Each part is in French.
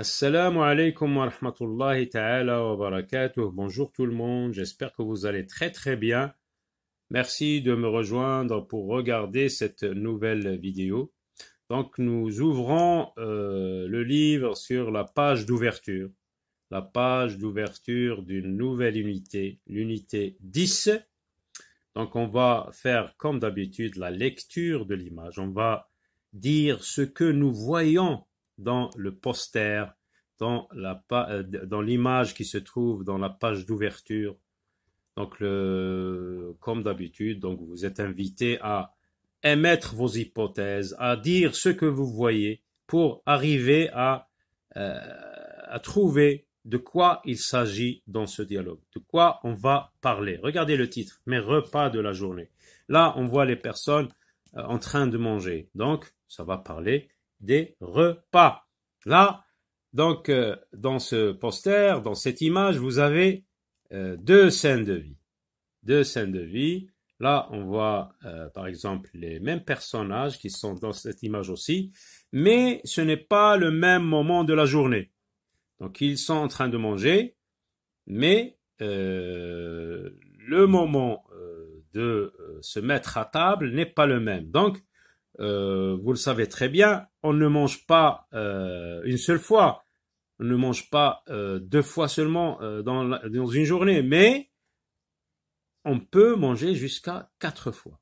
Assalamu alaikum wa rahmatullahi ta'ala wa barakatuh. Bonjour tout le monde, j'espère que vous allez très très bien. Merci de me rejoindre pour regarder cette nouvelle vidéo. Donc nous ouvrons euh, le livre sur la page d'ouverture. La page d'ouverture d'une nouvelle unité, l'unité 10. Donc on va faire comme d'habitude la lecture de l'image. On va dire ce que nous voyons dans le poster, euh, dans l'image qui se trouve dans la page d'ouverture. Donc, comme d'habitude, donc vous êtes invité à émettre vos hypothèses, à dire ce que vous voyez pour arriver à, euh, à trouver de quoi il s'agit dans ce dialogue, de quoi on va parler. Regardez le titre, mes repas de la journée. Là, on voit les personnes euh, en train de manger. Donc, ça va parler des repas. Là, donc, euh, dans ce poster, dans cette image, vous avez euh, deux scènes de vie. Deux scènes de vie. Là, on voit, euh, par exemple, les mêmes personnages qui sont dans cette image aussi, mais ce n'est pas le même moment de la journée. Donc, ils sont en train de manger, mais le moment de se mettre à table n'est pas le même. Donc, vous le savez très bien, on ne mange pas euh, une seule fois, on ne mange pas euh, deux fois seulement euh, dans, une journée, mais on peut manger jusqu'à quatre fois.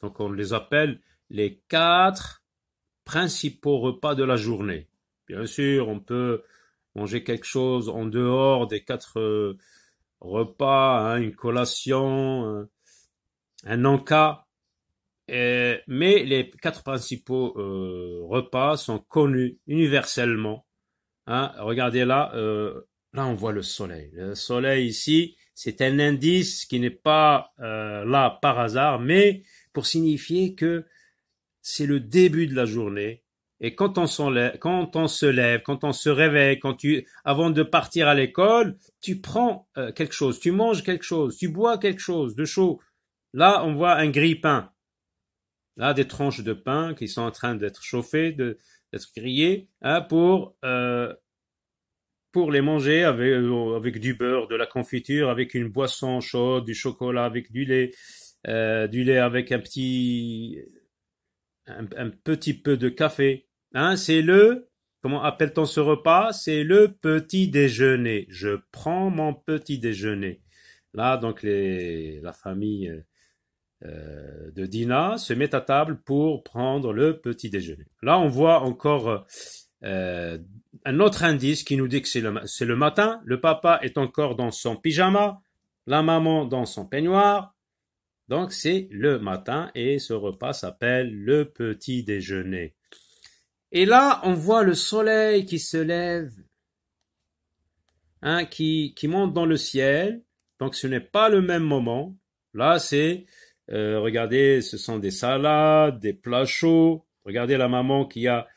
Donc on les appelle les quatre principaux repas de la journée. Bien sûr, on peut manger quelque chose en dehors des quatre repas, hein, une collation, un encas, euh, mais les quatre principaux euh, repas sont connus universellement. Hein, regardez là, euh, là on voit le soleil. Le soleil ici, c'est un indice qui n'est pas là par hasard, mais pour signifier que c'est le début de la journée. Et quand on, quand on se lève, quand on se réveille, quand tu, avant de partir à l'école, tu prends quelque chose, tu manges quelque chose, tu bois quelque chose de chaud. Là, on voit un grille-pain là, des tranches de pain qui sont en train d'être chauffées, d'être grillées, hein, pour, euh, pour les manger avec, euh, avec du beurre, de la confiture, avec une boisson chaude, du chocolat, avec du lait, euh, du lait avec un petit, petit peu de café. Hein, c'est le, comment appelle-t-on ce repas C'est le petit déjeuner. Je prends mon petit déjeuner. Là, donc les, la famille euh, de Dina se met à table pour prendre le petit déjeuner. Là, on voit encore euh, un autre indice qui nous dit que c'est le, le, matin, le papa est encore dans son pyjama, la maman dans son peignoir. Donc c'est le matin et ce repas s'appelle le petit déjeuner. Et là, on voit le soleil qui se lève, hein, qui, qui monte dans le ciel. Donc ce n'est pas le même moment. Là, c'est euh, regardez, ce sont des salades, des plats chauds. Regardez la maman qui a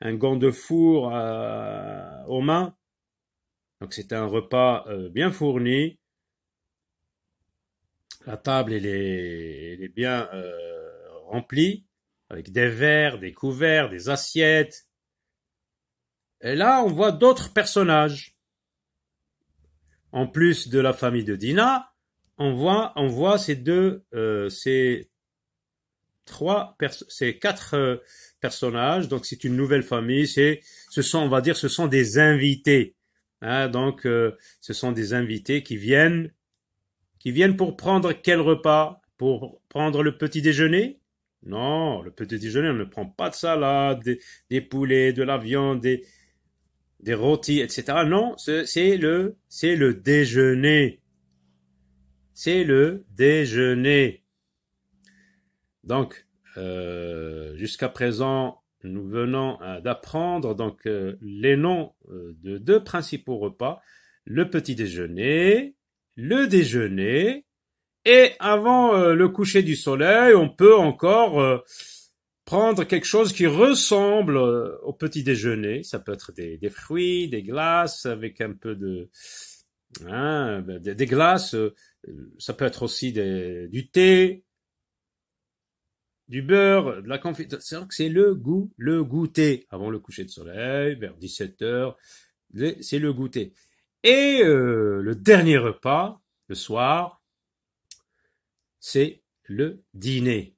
un gant de four aux mains. Donc c'est un repas euh, bien fourni. La table, elle est, bien euh, remplie, avec des verres, des couverts, des assiettes. Et là, on voit d'autres personnages. En plus de la famille de Dina, on voit, on voit ces deux, euh, ces trois, ces quatre euh, personnages. Donc c'est une nouvelle famille. C'est, ce sont, on va dire, ce sont des invités. Hein, donc euh, ce sont des invités qui viennent, qui viennent pour prendre quel repas Pour prendre le petit déjeuner Non, le petit déjeuner, on ne prend pas de salade, des, des poulets, de la viande, des des rôtis, etc. Non, c'est le, c'est le déjeuner c'est le déjeuner. Donc, euh, jusqu'à présent, nous venons euh, d'apprendre donc euh, les noms de deux principaux repas le petit déjeuner, le déjeuner, et avant le coucher du soleil, on peut encore prendre quelque chose qui ressemble au petit déjeuner. Ça peut être des fruits, des glaces avec un peu de Hein, ben, des, glaces, euh, ça peut être aussi des, du thé, du beurre, de la confiture. C'est le goût, le goûter avant le coucher de soleil, vers 17 heures. C'est le goûter. Et euh, le dernier repas, le soir, c'est le dîner.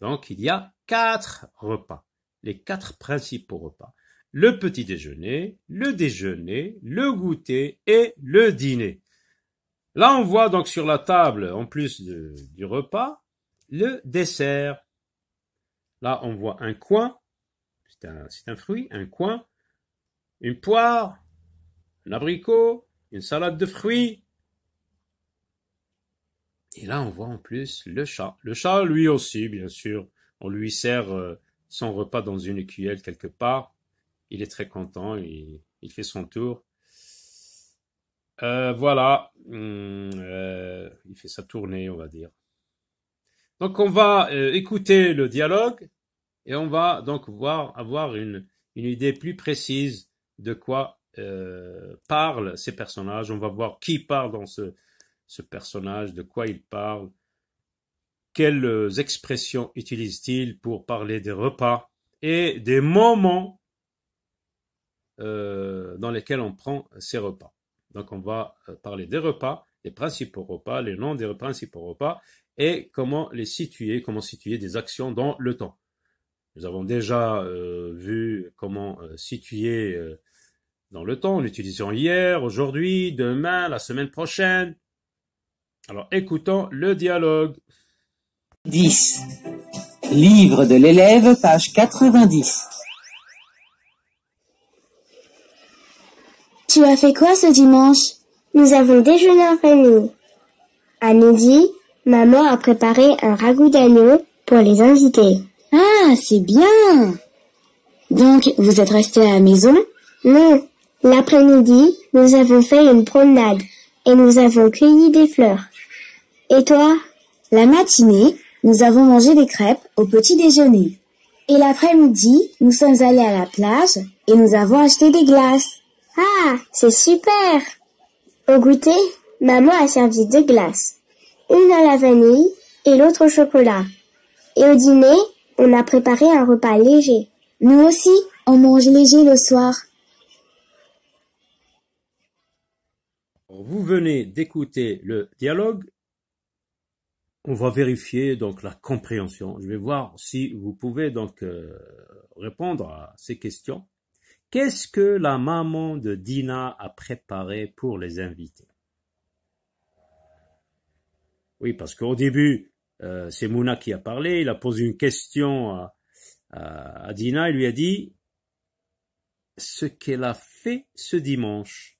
Donc il y a quatre repas, les quatre principaux repas le petit déjeuner, le déjeuner, le goûter et le dîner. Là, on voit donc sur la table, en plus du repas, le dessert. Là, on voit un coin, c'est un, un fruit, un coin, une poire, un abricot, une salade de fruits. Et là, on voit en plus le chat. Le chat, lui aussi, bien sûr, on lui sert euh, son repas dans une écuelle quelque part il est très content, il, il fait son tour. Euh, voilà, hum, euh, il fait sa tournée, on va dire. Donc on va euh, écouter le dialogue et on va donc voir, avoir une, idée plus précise de quoi parlent ces personnages. On va voir qui parle dans ce, ce personnage, de quoi il parle, quelles expressions utilise-t-il pour parler des repas et des moments euh, dans lesquels on prend ses repas. Donc on va euh, parler des repas, des principaux repas, les noms des principaux repas et comment les situer, comment situer des actions dans le temps. Nous avons déjà euh, vu comment situer dans le temps en utilisant hier, aujourd'hui, demain, la semaine prochaine. Alors écoutons le dialogue. 10. Livre de l'élève, page 90. Tu as fait quoi ce dimanche Nous avons déjeuné en famille. À midi, maman a préparé un ragoût d'agneau pour les invités. Ah, c'est bien Donc, vous êtes restés à la maison Non. L'après-midi, nous avons fait une promenade et nous avons cueilli des fleurs. Et toi La matinée, nous avons mangé des crêpes au petit déjeuner. Et l'après-midi, nous sommes allés à la plage et nous avons acheté des glaces. Ah, c'est super Au goûter, maman a servi deux glaces, une à la vanille et l'autre au chocolat. Et au dîner, on a préparé un repas léger. Nous aussi, on mange léger le soir. Vous venez d'écouter le dialogue. On va vérifier donc la compréhension. Je vais voir si vous pouvez donc euh, répondre à ces questions. Qu'est-ce que la maman de Dina a préparé pour les invités Oui, parce qu'au début, euh, c'est Mouna qui a parlé, il a posé une question à, à, Dina, il lui a dit ce qu'elle a fait ce dimanche.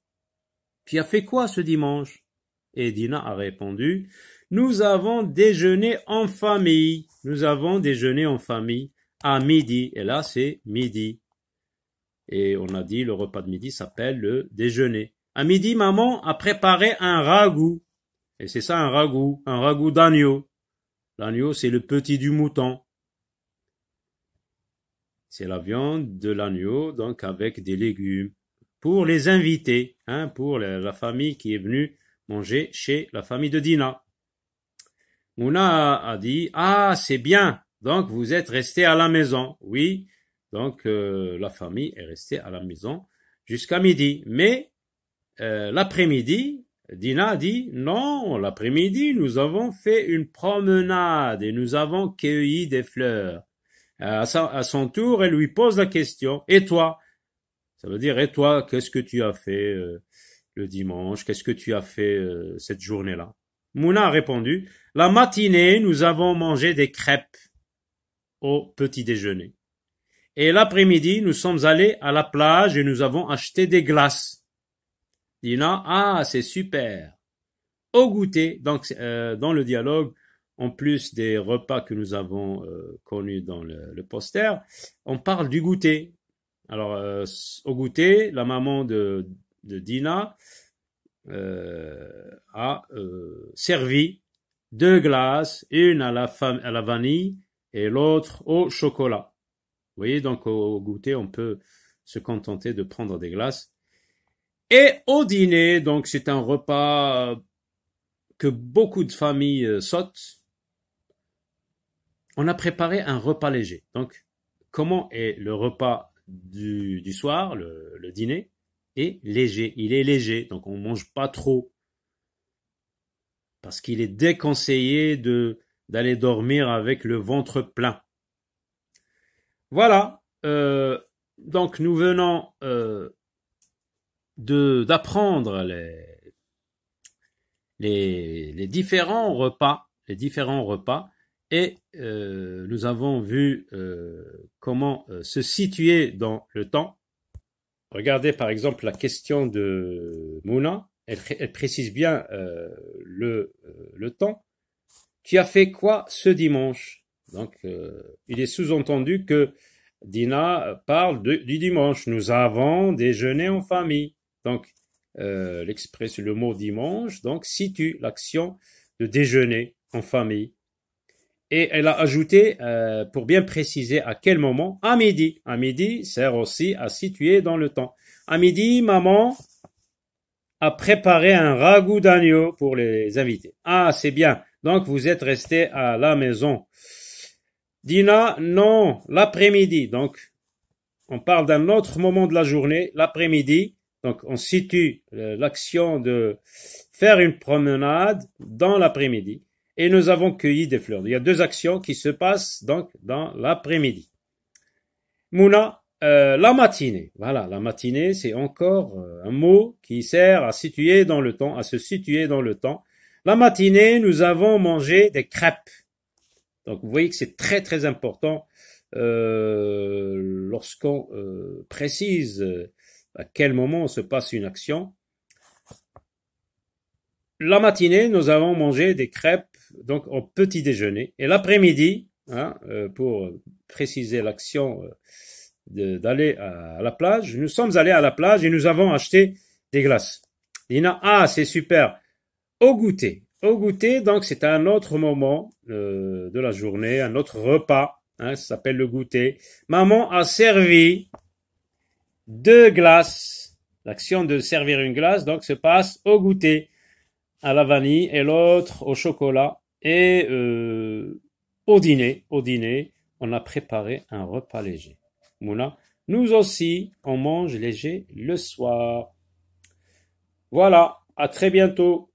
Qui a fait quoi ce dimanche Et Dina a répondu, nous avons déjeuné en famille. Nous avons déjeuné en famille à midi. Et là, c'est midi. Et on a dit, le repas de midi s'appelle le déjeuner. À midi, maman a préparé un ragoût. Et c'est ça un ragoût, un ragoût d'agneau. L'agneau, c'est le petit du mouton. C'est la viande de l'agneau, donc avec des légumes. Pour les invités, hein, pour la famille qui est venue manger chez la famille de Dina. Mouna a dit, ah, c'est bien, donc vous êtes resté à la maison. Oui, donc, euh, la famille est restée à la maison jusqu'à midi. Mais euh, l'après-midi, Dina dit, non, l'après-midi, nous avons fait une promenade et nous avons cueilli des fleurs. Euh, à, à son tour, elle lui pose la question, et toi Ça veut dire, et toi, qu'est-ce que tu as fait le dimanche Qu'est-ce que tu as fait cette journée-là Mouna a répondu, la matinée, nous avons mangé des crêpes au petit déjeuner. Et l'après-midi, nous sommes allés à la plage et nous avons acheté des glaces. Dina, ah, c'est super. Au goûter, donc euh, dans le dialogue, en plus des repas que nous avons euh, connus dans le, poster, on parle du goûter. Alors, euh, au goûter, la maman de, Dina a servi deux glaces, une à la, à la vanille et l'autre au chocolat. Vous voyez, donc au goûter, on peut se contenter de prendre des glaces. Et au dîner, donc c'est un repas euh, que beaucoup de familles euh, sautent. On a préparé un repas léger. Donc, comment est le repas du, soir, le, dîner, est léger. Il est léger, donc on ne mange pas trop. Parce qu'il est déconseillé d'aller dormir avec le ventre plein. Voilà. Euh, donc nous venons euh, d'apprendre les, les, différents repas, les différents repas, et euh, nous avons vu comment se situer dans le temps. Regardez par exemple la question de Mouna, elle, précise bien le, le temps. Tu as fait quoi ce dimanche donc, euh, il est sous-entendu que Dina parle du dimanche. Nous avons déjeuné en famille. Donc, euh, le mot dimanche, donc situe l'action de déjeuner en famille. Et elle a ajouté, euh, pour bien préciser à quel moment, à midi. À midi sert aussi à situer dans le temps. À midi, maman a préparé un ragoût d'agneau pour les invités. Ah, c'est bien. Donc, vous êtes resté à la maison. Dina, non, l'après-midi. Donc, on parle d'un autre moment de la journée, l'après-midi. Donc, on situe l'action de faire une promenade dans l'après-midi. Et nous avons cueilli des fleurs. Il y a deux actions qui se passent donc dans l'après-midi. Mouna, euh, la matinée. Voilà, la matinée, c'est encore euh, un mot qui sert à situer dans le temps, à se situer dans le temps. La matinée, nous avons mangé des crêpes. Donc vous voyez que c'est très très important euh, lorsqu'on euh, précise à quel moment se passe une action. La matinée, nous avons mangé des crêpes donc au petit déjeuner et l'après-midi, hein, euh, pour préciser l'action d'aller à la plage, nous sommes allés à la plage et nous avons acheté des glaces. Lina, ah c'est super, au goûter. Au goûter, donc, c'est un autre moment euh, de la journée, un autre repas. Hein, ça s'appelle le goûter. Maman a servi deux glaces. L'action de servir une glace, donc, se passe au goûter, à la vanille et l'autre au chocolat. Et euh, au dîner, au dîner, on a préparé un repas léger. Moula, nous aussi, on mange léger le soir. Voilà, à très bientôt.